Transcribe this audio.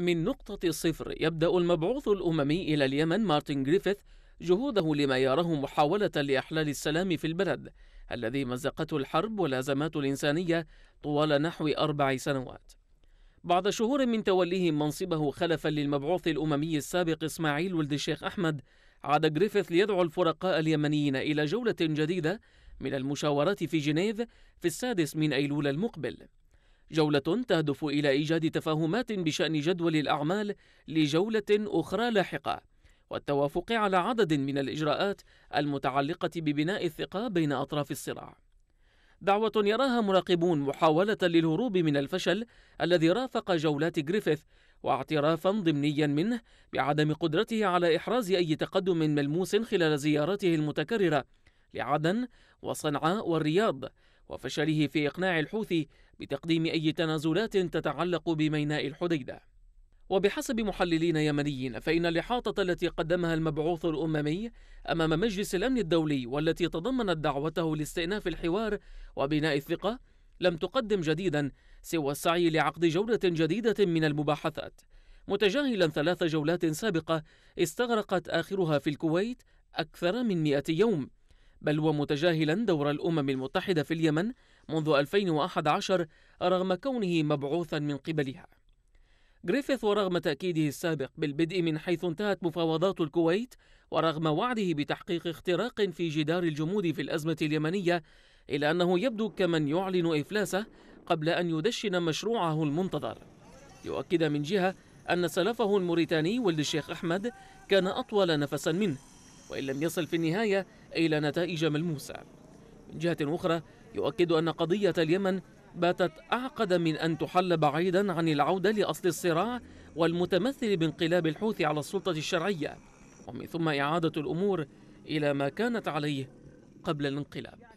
من نقطة الصفر يبدأ المبعوث الأممي إلى اليمن مارتن جريفيث جهوده لما يراه محاولة لإحلال السلام في البلد الذي مزقته الحرب والأزمات الإنسانية طوال نحو أربع سنوات. بعد شهور من توليه منصبه خلفا للمبعوث الأممي السابق إسماعيل ولد الشيخ أحمد عاد جريفيث ليدعو الفرقاء اليمنيين إلى جولة جديدة من المشاورات في جنيف في السادس من أيلول المقبل جولة تهدف إلى إيجاد تفاهمات بشأن جدول الأعمال لجولة أخرى لاحقة والتوافق على عدد من الإجراءات المتعلقة ببناء الثقة بين أطراف الصراع. دعوة يراها مراقبون محاولة للهروب من الفشل الذي رافق جولات جريفيث واعترافا ضمنيا منه بعدم قدرته على إحراز أي تقدم ملموس خلال زياراته المتكررة لعدن وصنعاء والرياض وفشله في إقناع الحوثي بتقديم أي تنازلات تتعلق بميناء الحديدة وبحسب محللين يمنيين فإن الإحاطة التي قدمها المبعوث الأممي أمام مجلس الأمن الدولي والتي تضمنت دعوته لاستئناف الحوار وبناء الثقة لم تقدم جديدا سوى السعي لعقد جولة جديدة من المباحثات متجاهلا ثلاث جولات سابقة استغرقت آخرها في الكويت أكثر من مئة يوم بل ومتجاهلا دور الأمم المتحدة في اليمن منذ 2011 رغم كونه مبعوثا من قبلها جريفيث ورغم تأكيده السابق بالبدء من حيث انتهت مفاوضات الكويت ورغم وعده بتحقيق اختراق في جدار الجمود في الأزمة اليمنية إلا أنه يبدو كمن يعلن إفلاسه قبل أن يدشن مشروعه المنتظر يؤكد من جهة أن سلفه الموريتاني والد الشيخ أحمد كان أطول نفسا منه وإن لم يصل في النهاية إلى نتائج ملموسة من جهة أخرى يؤكد أن قضية اليمن باتت أعقد من أن تحل بعيدا عن العودة لأصل الصراع والمتمثل بانقلاب الحوثي على السلطة الشرعية ومن ثم إعادة الأمور إلى ما كانت عليه قبل الانقلاب